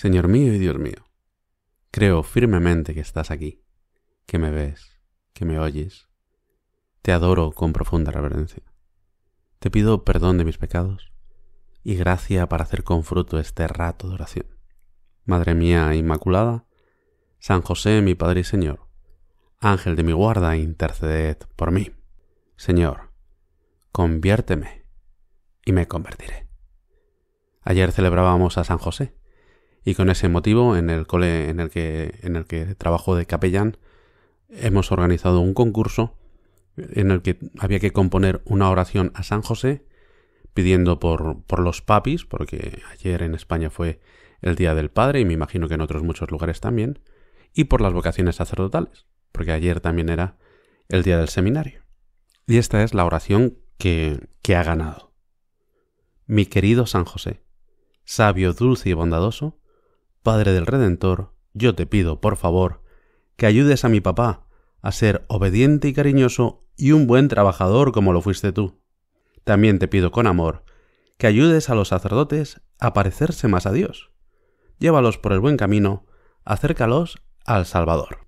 Señor mío y Dios mío, creo firmemente que estás aquí, que me ves, que me oyes. Te adoro con profunda reverencia. Te pido perdón de mis pecados y gracia para hacer con fruto este rato de oración. Madre mía Inmaculada, San José mi Padre y Señor, Ángel de mi guarda, interceded por mí. Señor, conviérteme y me convertiré. Ayer celebrábamos a San José y con ese motivo en el cole en el que, en el que trabajo de capellán hemos organizado un concurso en el que había que componer una oración a San José pidiendo por, por los papis, porque ayer en España fue el Día del Padre y me imagino que en otros muchos lugares también, y por las vocaciones sacerdotales, porque ayer también era el Día del Seminario. Y esta es la oración que ha ganado. Mi querido San José, sabio, dulce y bondadoso, Padre del Redentor, yo te pido, por favor, que ayudes a mi papá a ser obediente y cariñoso y un buen trabajador como lo fuiste tú. También te pido con amor que ayudes a los sacerdotes a parecerse más a Dios. Llévalos por el buen camino, acércalos al Salvador.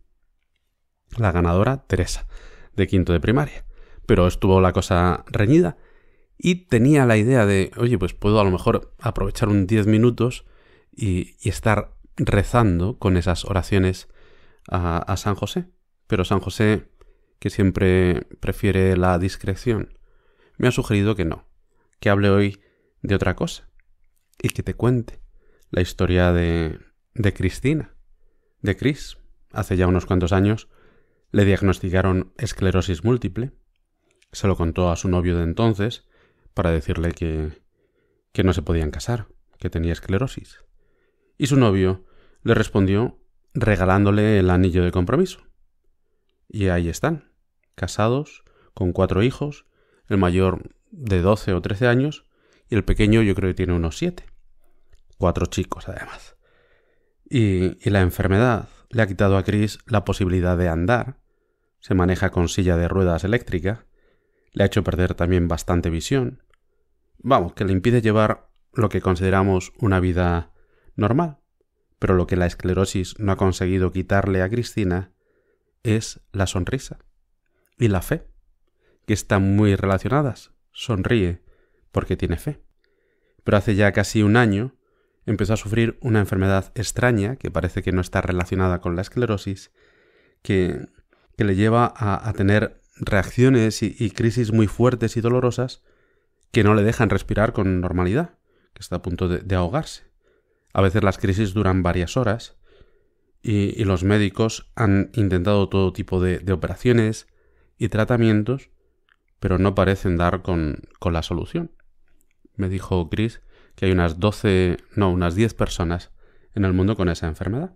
La ganadora Teresa, de quinto de primaria. Pero estuvo la cosa reñida y tenía la idea de, oye, pues puedo a lo mejor aprovechar un diez minutos y, estar rezando con esas oraciones a, San José. Pero San José, que siempre prefiere la discreción, me ha sugerido que no, que hable hoy de otra cosa y que te cuente la historia de, de Cristina, de Cris. Hace ya unos cuantos años le diagnosticaron esclerosis múltiple. Se lo contó a su novio de entonces para decirle que, que no se podían casar, que tenía esclerosis y su novio le respondió regalándole el anillo de compromiso. Y ahí están, casados, con cuatro hijos, el mayor de 12 o 13 años y el pequeño yo creo que tiene unos 7. Cuatro chicos además. Y, la enfermedad le ha quitado a Chris la posibilidad de andar, se maneja con silla de ruedas eléctrica, le ha hecho perder también bastante visión, vamos, que le impide llevar lo que consideramos una vida normal. Pero lo que la esclerosis no ha conseguido quitarle a Cristina es la sonrisa y la fe, que están muy relacionadas. Sonríe porque tiene fe. Pero hace ya casi un año empezó a sufrir una enfermedad extraña que parece que no está relacionada con la esclerosis, que, que le lleva a, tener reacciones y, crisis muy fuertes y dolorosas que no le dejan respirar con normalidad, que está a punto de, ahogarse. A veces las crisis duran varias horas y, los médicos han intentado todo tipo de, operaciones y tratamientos, pero no parecen dar con, la solución. Me dijo Chris que hay unas 12, no, unas 10 personas en el mundo con esa enfermedad.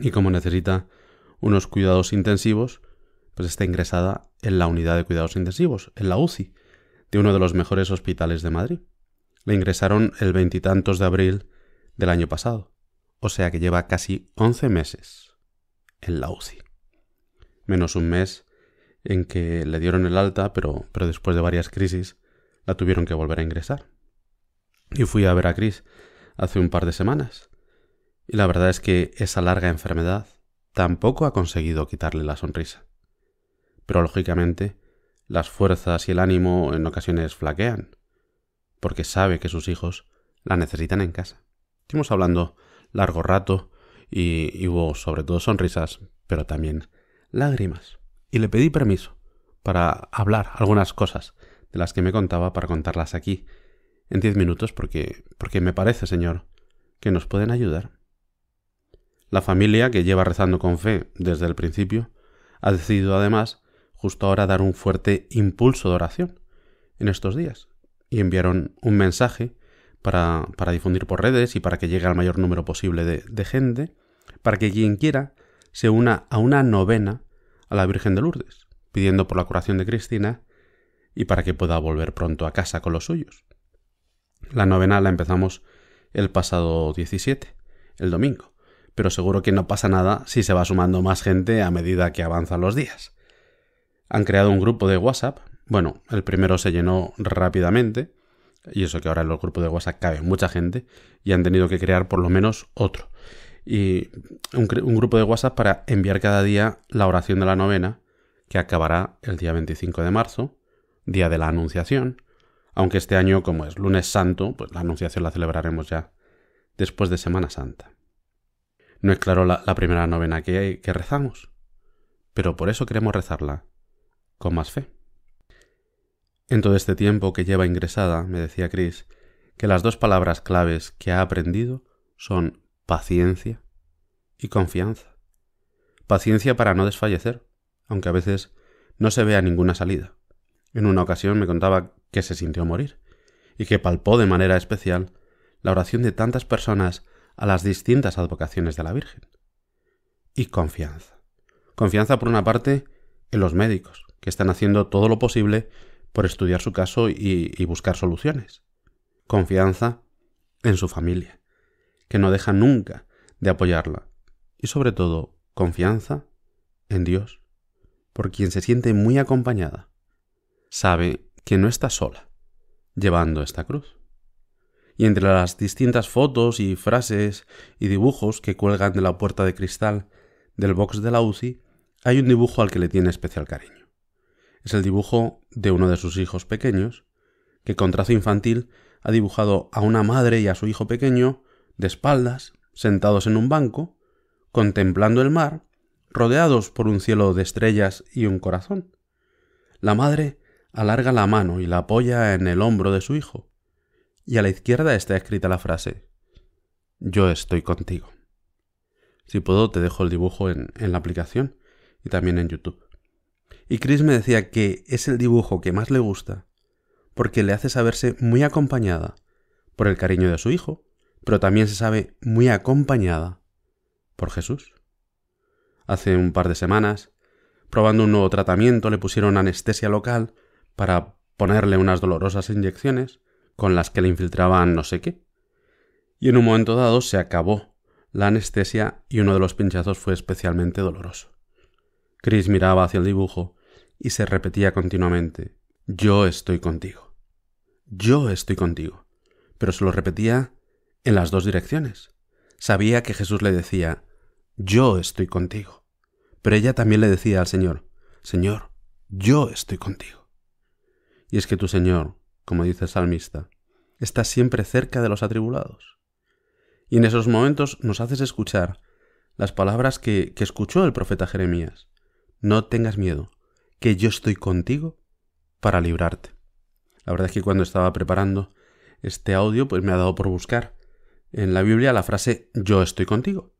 Y como necesita unos cuidados intensivos, pues está ingresada en la unidad de cuidados intensivos, en la UCI, de uno de los mejores hospitales de Madrid. Le ingresaron el veintitantos de abril del año pasado, o sea que lleva casi 11 meses en la UCI. Menos un mes en que le dieron el alta, pero, pero después de varias crisis la tuvieron que volver a ingresar. Y fui a ver a Chris hace un par de semanas. Y la verdad es que esa larga enfermedad tampoco ha conseguido quitarle la sonrisa. Pero lógicamente, las fuerzas y el ánimo en ocasiones flaquean, porque sabe que sus hijos la necesitan en casa. Estuvimos hablando largo rato y, hubo sobre todo sonrisas, pero también lágrimas. Y le pedí permiso para hablar algunas cosas de las que me contaba para contarlas aquí en diez minutos porque, porque me parece, señor, que nos pueden ayudar. La familia, que lleva rezando con fe desde el principio, ha decidido además justo ahora dar un fuerte impulso de oración en estos días y enviaron un mensaje para, difundir por redes y para que llegue al mayor número posible de, de gente, para que quien quiera se una a una novena a la Virgen de Lourdes, pidiendo por la curación de Cristina y para que pueda volver pronto a casa con los suyos. La novena la empezamos el pasado 17, el domingo, pero seguro que no pasa nada si se va sumando más gente a medida que avanzan los días. Han creado un grupo de WhatsApp, bueno, el primero se llenó rápidamente, y eso que ahora en los grupos de WhatsApp cabe mucha gente y han tenido que crear por lo menos otro. Y un, grupo de WhatsApp para enviar cada día la oración de la novena, que acabará el día 25 de marzo, día de la Anunciación. Aunque este año, como es lunes santo, pues la Anunciación la celebraremos ya después de Semana Santa. No es claro la, primera novena que, que rezamos, pero por eso queremos rezarla con más fe. En todo este tiempo que lleva ingresada, me decía Chris, que las dos palabras claves que ha aprendido son paciencia y confianza. Paciencia para no desfallecer, aunque a veces no se vea ninguna salida. En una ocasión me contaba que se sintió morir y que palpó de manera especial la oración de tantas personas a las distintas advocaciones de la Virgen. Y confianza. Confianza por una parte en los médicos, que están haciendo todo lo posible por estudiar su caso y, buscar soluciones. Confianza en su familia, que no deja nunca de apoyarla. Y sobre todo, confianza en Dios, por quien se siente muy acompañada. Sabe que no está sola llevando esta cruz. Y entre las distintas fotos y frases y dibujos que cuelgan de la puerta de cristal del box de la UCI, hay un dibujo al que le tiene especial cariño es el dibujo de uno de sus hijos pequeños, que con trazo infantil ha dibujado a una madre y a su hijo pequeño de espaldas, sentados en un banco, contemplando el mar, rodeados por un cielo de estrellas y un corazón. La madre alarga la mano y la apoya en el hombro de su hijo, y a la izquierda está escrita la frase Yo estoy contigo. Si puedo, te dejo el dibujo en, en la aplicación y también en YouTube. Y Chris me decía que es el dibujo que más le gusta, porque le hace saberse muy acompañada por el cariño de su hijo, pero también se sabe muy acompañada por Jesús. Hace un par de semanas, probando un nuevo tratamiento, le pusieron anestesia local para ponerle unas dolorosas inyecciones con las que le infiltraban no sé qué. Y en un momento dado se acabó la anestesia y uno de los pinchazos fue especialmente doloroso. Cris miraba hacia el dibujo y se repetía continuamente Yo estoy contigo. Yo estoy contigo. Pero se lo repetía en las dos direcciones. Sabía que Jesús le decía Yo estoy contigo. Pero ella también le decía al Señor Señor, yo estoy contigo. Y es que tu Señor, como dice el salmista, está siempre cerca de los atribulados. Y en esos momentos nos haces escuchar las palabras que escuchó el profeta Jeremías no tengas miedo, que yo estoy contigo para librarte. La verdad es que cuando estaba preparando este audio, pues me ha dado por buscar en la Biblia la frase yo estoy contigo.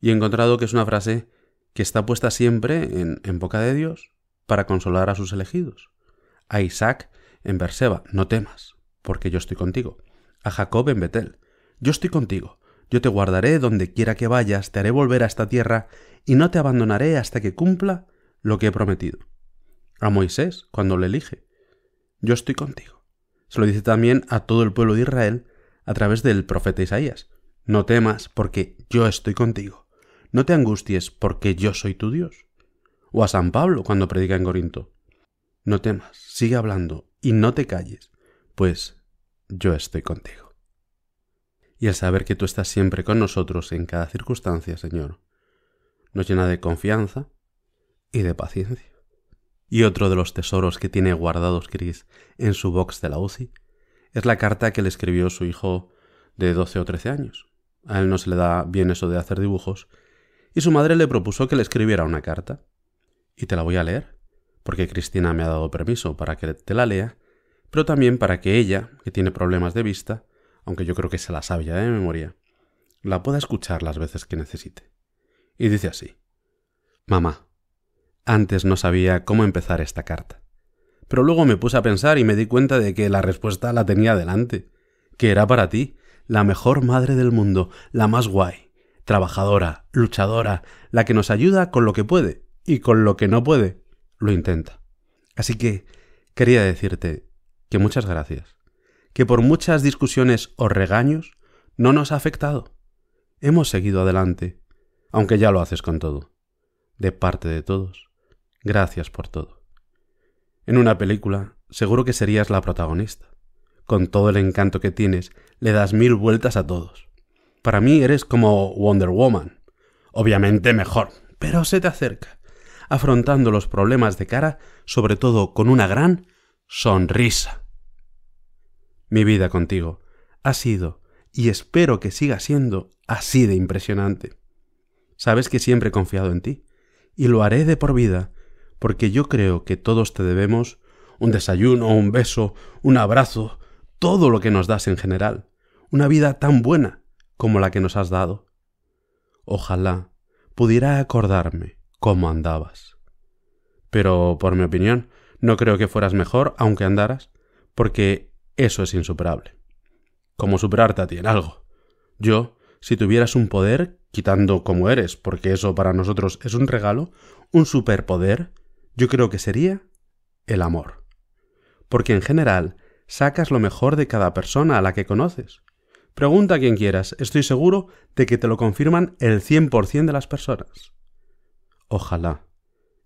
Y he encontrado que es una frase que está puesta siempre en, boca de Dios para consolar a sus elegidos. A Isaac en Berseba, no temas, porque yo estoy contigo. A Jacob en Betel, yo estoy contigo. Yo te guardaré donde quiera que vayas, te haré volver a esta tierra y no te abandonaré hasta que cumpla lo que he prometido. A Moisés, cuando le elige, yo estoy contigo. Se lo dice también a todo el pueblo de Israel a través del profeta Isaías. No temas porque yo estoy contigo. No te angusties porque yo soy tu Dios. O a San Pablo cuando predica en Corinto. No temas, sigue hablando y no te calles, pues yo estoy contigo. Y el saber que tú estás siempre con nosotros en cada circunstancia, Señor, nos llena de confianza y de paciencia. Y otro de los tesoros que tiene guardados Chris en su box de la UCI es la carta que le escribió su hijo de 12 o 13 años. A él no se le da bien eso de hacer dibujos, y su madre le propuso que le escribiera una carta. Y te la voy a leer, porque Cristina me ha dado permiso para que te la lea, pero también para que ella, que tiene problemas de vista, aunque yo creo que se la sabe ya de memoria, la pueda escuchar las veces que necesite. Y dice así. Mamá, antes no sabía cómo empezar esta carta. Pero luego me puse a pensar y me di cuenta de que la respuesta la tenía delante, que era para ti, la mejor madre del mundo, la más guay, trabajadora, luchadora, la que nos ayuda con lo que puede y con lo que no puede, lo intenta. Así que quería decirte que muchas gracias, que por muchas discusiones o regaños no nos ha afectado. Hemos seguido adelante, aunque ya lo haces con todo, de parte de todos. Gracias por todo. En una película, seguro que serías la protagonista. Con todo el encanto que tienes, le das mil vueltas a todos. Para mí eres como Wonder Woman. Obviamente mejor, pero se te acerca, afrontando los problemas de cara, sobre todo con una gran sonrisa. Mi vida contigo ha sido, y espero que siga siendo, así de impresionante. Sabes que siempre he confiado en ti, y lo haré de por vida porque yo creo que todos te debemos un desayuno, un beso, un abrazo, todo lo que nos das en general, una vida tan buena como la que nos has dado. Ojalá pudiera acordarme cómo andabas. Pero, por mi opinión, no creo que fueras mejor aunque andaras, porque eso es insuperable. ¿Cómo superarte a ti en algo. Yo, si tuvieras un poder, quitando como eres, porque eso para nosotros es un regalo, un superpoder, yo creo que sería el amor. Porque en general sacas lo mejor de cada persona a la que conoces. Pregunta a quien quieras, estoy seguro de que te lo confirman el 100% de las personas. Ojalá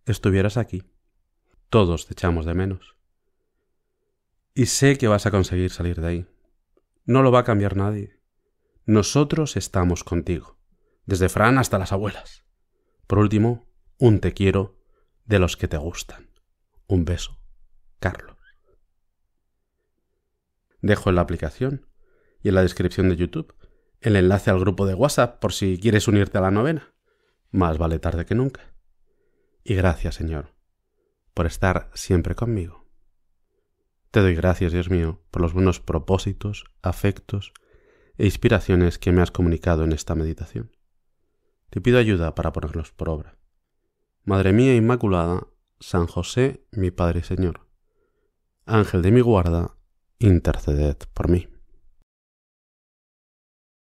estuvieras aquí. Todos te echamos de menos. Y sé que vas a conseguir salir de ahí. No lo va a cambiar nadie. Nosotros estamos contigo, desde Fran hasta las abuelas. Por último, un te quiero de los que te gustan. Un beso, Carlos. Dejo en la aplicación y en la descripción de YouTube el enlace al grupo de WhatsApp por si quieres unirte a la novena. Más vale tarde que nunca. Y gracias, Señor, por estar siempre conmigo. Te doy gracias, Dios mío, por los buenos propósitos, afectos e inspiraciones que me has comunicado en esta meditación. Te pido ayuda para ponerlos por obra. Madre mía Inmaculada, San José, mi Padre y Señor. Ángel de mi guarda, interceded por mí.